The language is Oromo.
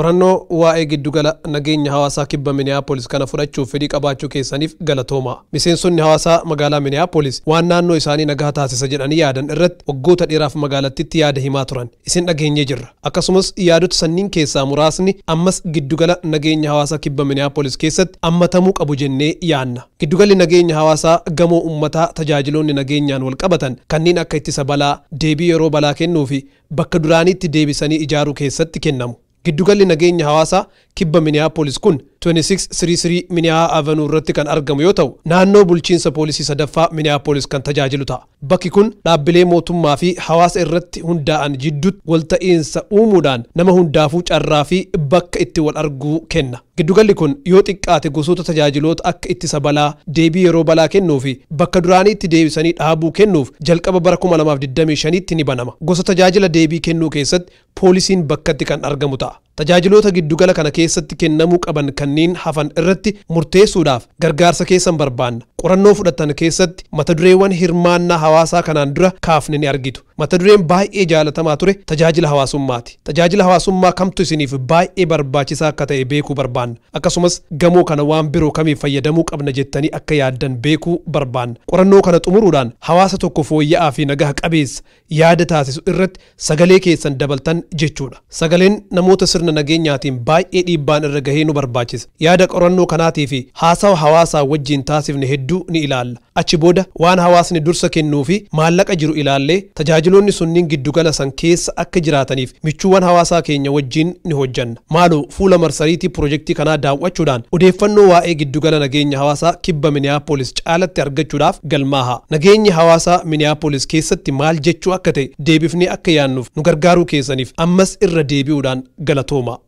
Horannoo waa'ee giddugala nageenya hawaasaa kibba miniyaapolis kana fudhachuuf fedhii qabaachuu keessaniif galatooma miseensonni hawaasaa magaalaa miniyaapolis waan naannoo isaanii nagaa taasisa jedhanii yaadan irratti waggoota dheeraaf magaalattitti yaada himaa turan isin dhageenyee jirra akkasumas yaadota sanniin keessaa muraasni ammas giddugala nageenya hawaasaa kibba miniyaapolis keessatti ammatamuu qabu jennee yaanna giddugalli nageenya hawaasaa gamoo uummataa tajaajiloonni nageenyaan wal qabatan kanneen akka ittisa balaa deebii yeroo balaa kennuu fi bakka duraaniitti deebisanii ijaaruu keessatti kennamu Giddugalli nageenya hawaasaa kibba Miniyaapolis kun 26 siriisirii miniyaa Avanuu irratti kan argamu yoo ta'u naannoo bulchiinsa poolisii sadaffaa miniyaa poolis kan tajaajilu ta'a. Bakki kun dhaabbilee mootummaa fi hawaasa irratti hundaa'an jidduutti walta'iinsa uumuudhaan nama hundaafuu carraa fi bakka itti wal arguu kenna. Giddugalli kun yoo xiqqaate gosoota tajaajiloota akka ittisa balaa deebii yeroo balaa kennuu fi bakka duraanii itti deebisanii dhaabuu kennuuf jalqaba bara 2025tti ni banama. Gosa tajaajila deebii kennuu keessatti poolisiin bakkatti kan argamu ta'a. Tajaajiloota giddugala kana keessatti kennamuu qaban kan kanneen hafan irratti murteessuudhaaf gargaarsa keessan barbaanna. Qorannoo fudhatan keessatti mata dureewwan hirmaannaa hawaasaa kanaan dura kaafne ni argitu. mata dureen baay'ee jaalatamaa ture tajaajila hawaasummaati. Tajaajila hawaasummaa kamtu isiniif baay'ee barbaachisaa akka ta'e beekuu barbaanna. Akkasumas gamoo kana waan biroo kamiif fayyadamuu qabna jettanii akka yaaddan beekuu barbaanna. Qorannoo kana xumuruudhaan hawaasa tokko fooyya'aa fi nagaa qabeessa yaada taasisu irratti sagalee keessan dabaltan jechuudha. Sagaleen namoota sirna nageenyaatiin baay'ee dhiibbaan irra gahee nu barbaachisa. Yaada qorannoo kanaatii fi haasawa hawaasaa wajjin taasifne hedduu ni ilaalla. Achi booda waan hawaasni dursa kennuu fi maallaqa jiru Tajaajilonni sunniin giddugala san keessa akka jiraataniif michuuwwan hawaasaa keenya wajjiin ni hojjanna. Maaloo fuula marsariitii pirojektii kanaa daawwachuudhaan odeeffannoo waa'ee giddugala nageenya hawaasaa kibba Miniyaapolis caalatti argachuudhaaf galmaaha. Nageenyi hawaasaa Miniyaapolis keessatti maal jechuu akka ta'e deebifne akka yaannuuf nu gargaaruu keessaniif ammas irra deebi'uudhaan galatooma.